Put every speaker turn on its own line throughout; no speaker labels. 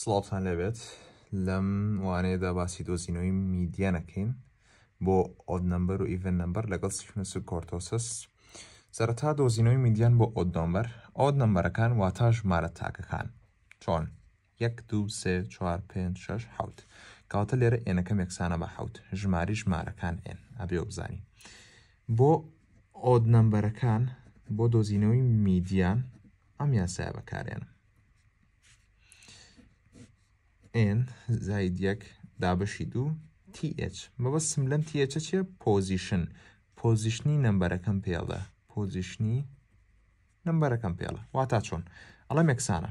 سڵاوتان لەبێت لەم وانەیەدا باسی دۆزینەوەی میدیانەکەین بۆ ئۆد نمبەر و ئیڤن نمبەر لەگەڵ سنس کۆرتۆسس سەرەتا دۆزینەوەی میدیان بۆ ئۆد نۆمبەر ئۆد نمبەرەکان واتە ژمارە تاکەکان چۆن یەک دو سێ چوار پێ شش حوت کاوتە لێرە ئێنەکەم یەکسانە بە حوت ژماری ژمارەکان ئێن ئەبێ بزانین بۆ ئۆد نمبەرەکان بۆ دۆزینەوەی میدیان ئەم یاسای بەکارێنە n زاید یەک دابشی دوو TH مەبەستم لەم تیچە چیە پۆزیشن پۆزیشنی نمبەرەکەم پێڵە پۆزیشنی نمبەرەکەم پێڵە وا تا چۆن ئەڵە مێکسانە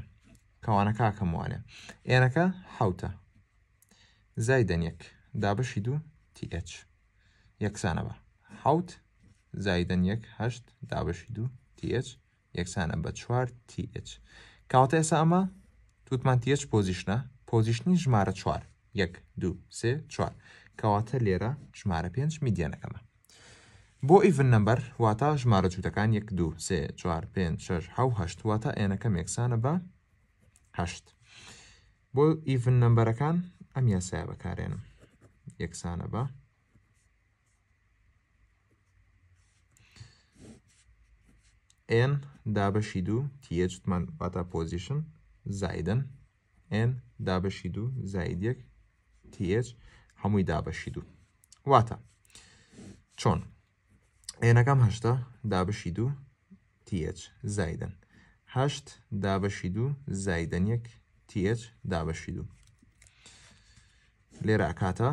کەوانە کاکەم وانێ ئێنەکە حوتە زایدەنیەک دابشی دوو TH یەکسانە بە حوت زایدەن یەک هەشت دابشی دوو TH یەکسانە بە چوار TH کاوتە ئێسا ئەمە تووتمان TH پۆزیشنە پۆزیشنی ژمارە چوار یەک دو سێ چوار کەواتە لێرە ژمارە پێنج میدیانەکەمە بۆ ئیڤن نمبەر واتە ژمارە جووتەکان یەک دو سێ چوار پێ شش هەهشت واتە ئێنەکە مێکسانە بە هەشت بۆ ئیڤن نمبەرەکان ئەم یاسای بەکارێنم یەکسانە بە ئێن دابەشی دوو تیەجتمان واتە پۆزیشن زایدن n دابەشی دوو زایدەک TH هەمووی دابەشی دوو واتە چۆن ئێنەکەم هەشتا دابشی دوو TH زایدن هەشت دابەشی دوو زایدنەک TH دابەشی دوو لێرە ئەکاتە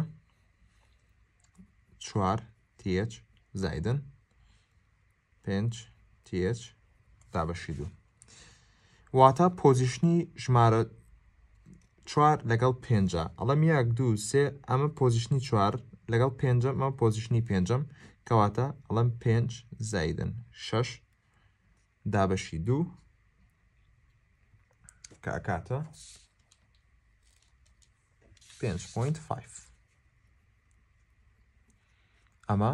چوار TH زایدن پێنج TH دابەشی دوو واتە پۆزیشنی ژمارە 4 لەگەڵ 5 ئەڵەم یەک دو سێ ئەمە پۆزیشنی چوار لەگەڵ پێنجەم ئەمە پۆزیشنی پێنجەم کەواتە ئەڵەم پێنج زایدن شەش دابەشی دوو کە ئەکاتە 5.5 ئەمە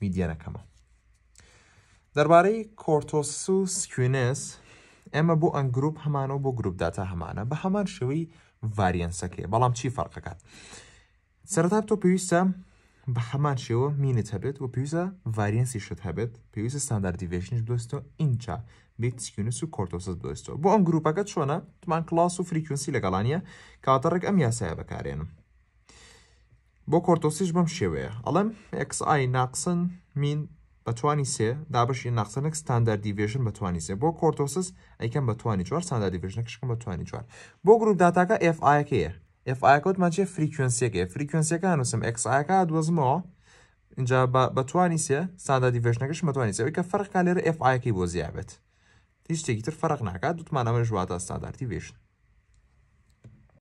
میدیەنەکەمە دەربارەی کۆرتۆس و سکوینس ئێمە بۆ ئەن گروپ هەمانەوە بۆ گروپداتا هەمانە بە هەمان شوی ڤریەنسەکەی بەڵام چی فەرقەکات سەرتا تۆ پێویستە بە هەمان شێوە مینت هەبێت و پێویستە ڤریەنسی شت هەبێت پێویستە ستانداردیڤشنش بدۆستەوە ئینچا بیتسکیونس و کۆرتۆسس بدۆستەوە بۆ ئەم گروپەکە چۆنە تمان کلاس و فریکونسی لەگەڵانیە کاتەڕێک ئەم یاسایە بەکارێنم بۆ کۆرتۆسیش بەم شێوەیە ئەڵم XI ناقسن مین بەتوانی سێ دابشی ناخسەنێک ستاندەر دیڤێژن بەتوانی سێ بۆ کۆرتۆسس ئەیکەم بەتوانی چوار ساندار دیڤژنە کشکم بەتوانی چوار بۆ گروپ داتاکە Fایەکەیە Fایکەوتمانچێ فریکوێنسیەکە فریکوێنسیەکە نووسم Xایەکە دۆزمەوە اینجا بەتوانی سێ ساندار دیڤێژنەکەش بەتوانی سێ کە فەرقا لێرە Fایکی بۆ زیابێت هیچ شتێکی تر فەرق ناکات دوتمانەوە ژواتە ستانداردی وێژن